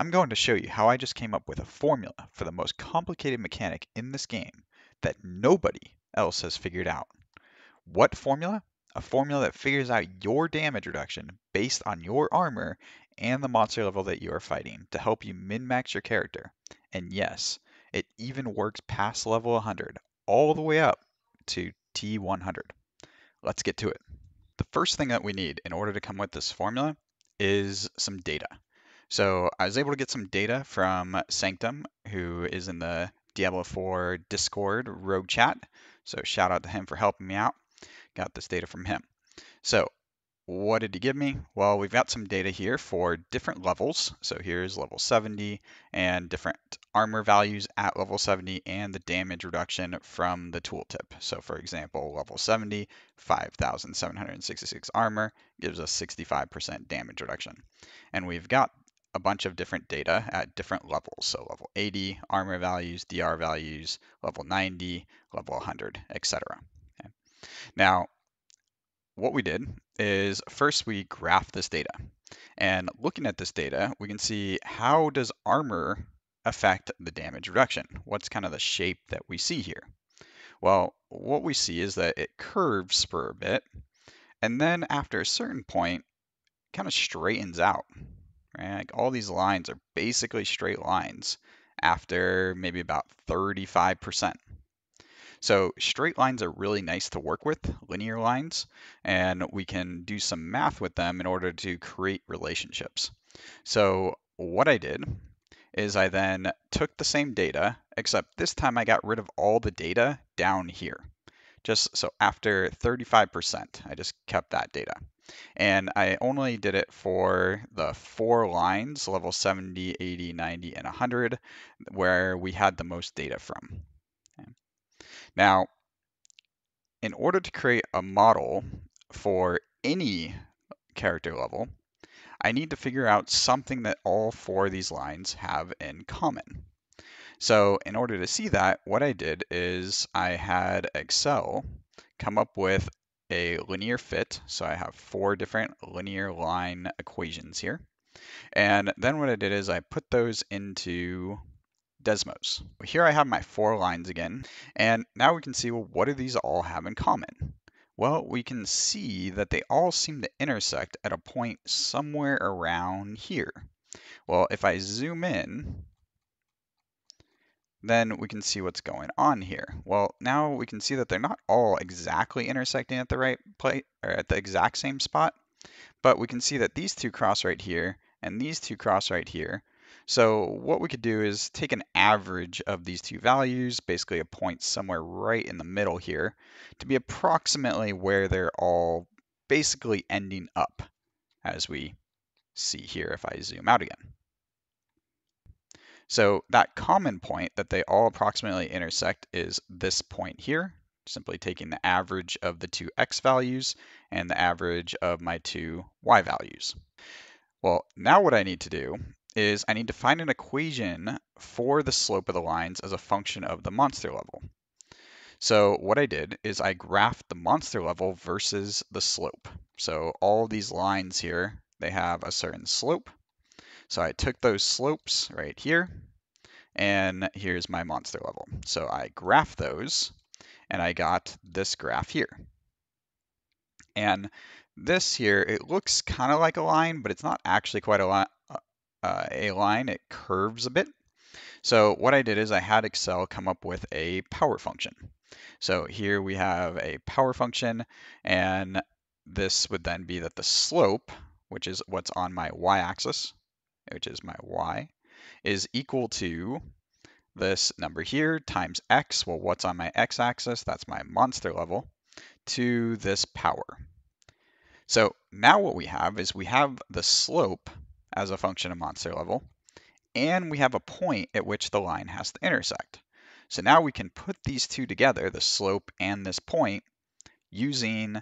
I'm going to show you how I just came up with a formula for the most complicated mechanic in this game that nobody else has figured out. What formula? A formula that figures out your damage reduction based on your armor and the monster level that you are fighting to help you min-max your character. And yes, it even works past level 100, all the way up to T100. Let's get to it. The first thing that we need in order to come with this formula is some data. So I was able to get some data from Sanctum, who is in the Diablo 4 Discord rogue chat. So shout out to him for helping me out. Got this data from him. So what did he give me? Well, we've got some data here for different levels. So here's level 70 and different armor values at level 70 and the damage reduction from the tooltip. So for example, level 70, 5,766 armor gives us 65% damage reduction. And we've got a bunch of different data at different levels. So level 80, armor values, DR values, level 90, level 100, etc. Okay. Now, what we did is first we graph this data. And looking at this data, we can see how does armor affect the damage reduction? What's kind of the shape that we see here? Well, what we see is that it curves for a bit, and then after a certain point, kind of straightens out right? Like all these lines are basically straight lines after maybe about 35%. So straight lines are really nice to work with, linear lines, and we can do some math with them in order to create relationships. So what I did is I then took the same data, except this time I got rid of all the data down here. Just so after 35%, I just kept that data. And I only did it for the four lines, level 70, 80, 90, and 100, where we had the most data from. Okay. Now, in order to create a model for any character level, I need to figure out something that all four of these lines have in common. So in order to see that, what I did is I had Excel come up with a linear fit. So I have four different linear line equations here. And then what I did is I put those into Desmos. Here I have my four lines again, and now we can see, well, what do these all have in common? Well, we can see that they all seem to intersect at a point somewhere around here. Well, if I zoom in, then we can see what's going on here. Well, now we can see that they're not all exactly intersecting at the right place or at the exact same spot, but we can see that these two cross right here and these two cross right here. So what we could do is take an average of these two values, basically a point somewhere right in the middle here, to be approximately where they're all basically ending up, as we see here if I zoom out again. So that common point that they all approximately intersect is this point here, simply taking the average of the two x values and the average of my two y values. Well, now what I need to do is I need to find an equation for the slope of the lines as a function of the monster level. So what I did is I graphed the monster level versus the slope. So all these lines here, they have a certain slope. So I took those slopes right here, and here's my monster level. So I graph those, and I got this graph here. And this here, it looks kind of like a line, but it's not actually quite a, li uh, a line. It curves a bit. So what I did is I had Excel come up with a power function. So here we have a power function, and this would then be that the slope, which is what's on my y-axis, which is my y, is equal to this number here times x, well, what's on my x-axis? That's my monster level, to this power. So now what we have is we have the slope as a function of monster level, and we have a point at which the line has to intersect. So now we can put these two together, the slope and this point, using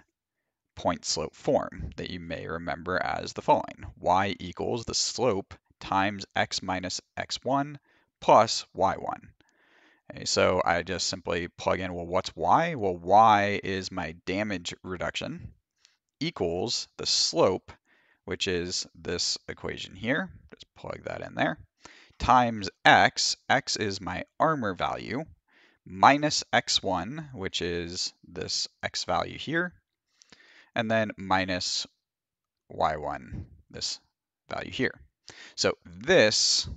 point slope form that you may remember as the following. y equals the slope times x minus x1 plus y1. Okay, so I just simply plug in, well, what's y? Well, y is my damage reduction equals the slope, which is this equation here. Just plug that in there. Times x, x is my armor value, minus x1, which is this x value here, and then minus y1, this value here. So this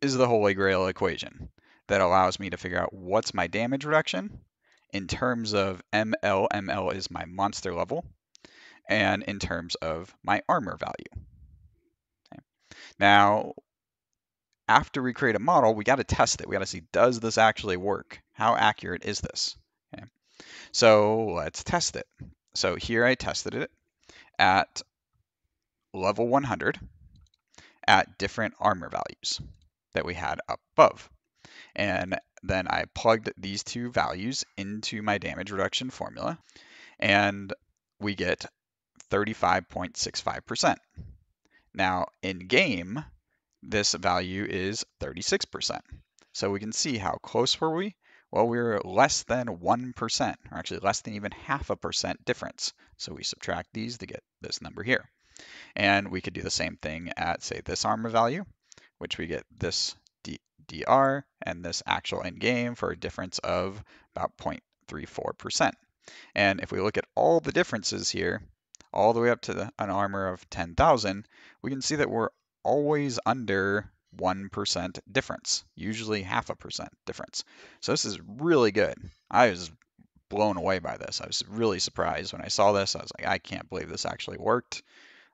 is the holy grail equation that allows me to figure out what's my damage reduction in terms of ML. ML is my monster level, and in terms of my armor value. Okay. Now, after we create a model, we got to test it. We got to see, does this actually work? How accurate is this? Okay. So let's test it. So here I tested it at level 100 at different armor values that we had above. And then I plugged these two values into my damage reduction formula, and we get 35.65%. Now, in game, this value is 36%. So we can see how close were we well, we are less than 1%, or actually less than even half a percent difference. So we subtract these to get this number here. And we could do the same thing at, say, this armor value, which we get this D dr and this actual end game for a difference of about 0.34%. And if we look at all the differences here, all the way up to the, an armor of 10,000, we can see that we're always under 1% difference, usually half a percent difference. So this is really good. I was blown away by this. I was really surprised when I saw this. I was like, I can't believe this actually worked.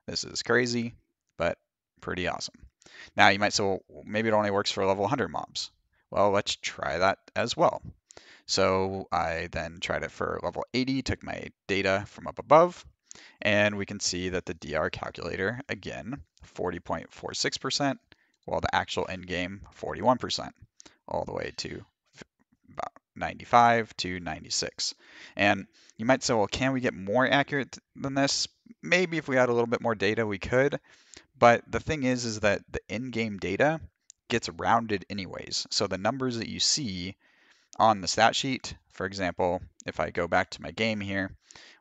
This is crazy, but pretty awesome. Now you might say, well, maybe it only works for level 100 mobs. Well, let's try that as well. So I then tried it for level 80, took my data from up above, and we can see that the DR calculator, again, 40.46%, while the actual end game 41%, all the way to about 95 to 96. And you might say, well, can we get more accurate than this? Maybe if we had a little bit more data, we could. But the thing is, is that the end game data gets rounded anyways. So the numbers that you see on the stat sheet, for example, if I go back to my game here,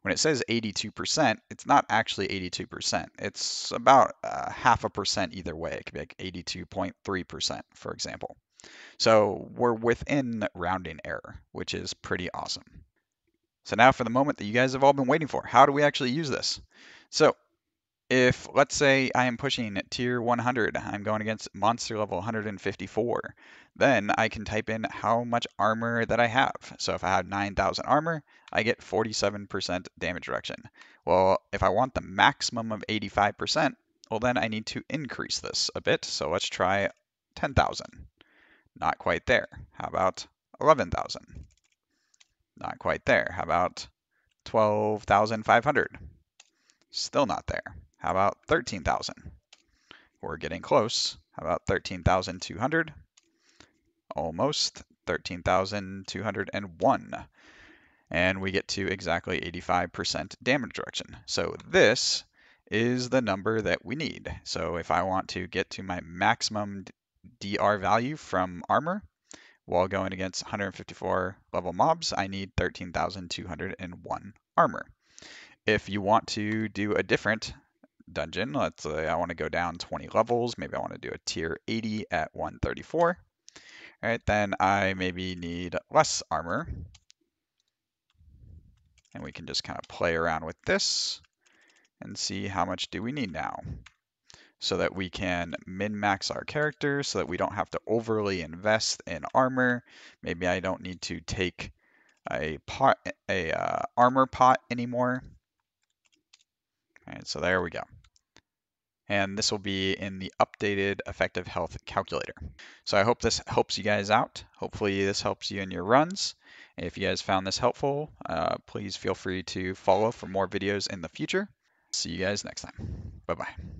when it says 82%, it's not actually 82%. It's about uh, half a percent either way. It could be like 82.3%, for example. So we're within rounding error, which is pretty awesome. So now for the moment that you guys have all been waiting for, how do we actually use this? So if let's say I am pushing tier 100, I'm going against monster level 154, then I can type in how much armor that I have. So if I have 9,000 armor, I get 47% damage reduction. Well, if I want the maximum of 85%, well then I need to increase this a bit. So let's try 10,000. Not quite there. How about 11,000? Not quite there. How about 12,500? Still not there. How about 13,000? We're getting close. How about 13,200? Almost 13,201. And we get to exactly 85% damage reduction. So this is the number that we need. So if I want to get to my maximum DR value from armor, while going against 154 level mobs, I need 13,201 armor. If you want to do a different dungeon. Let's say I want to go down 20 levels. Maybe I want to do a tier 80 at 134. All right, then I maybe need less armor. And we can just kind of play around with this and see how much do we need now so that we can min-max our character so that we don't have to overly invest in armor. Maybe I don't need to take a pot, a uh, armor pot anymore. All right, so there we go and this will be in the updated effective health calculator. So I hope this helps you guys out. Hopefully this helps you in your runs. If you guys found this helpful, uh, please feel free to follow for more videos in the future. See you guys next time. Bye-bye.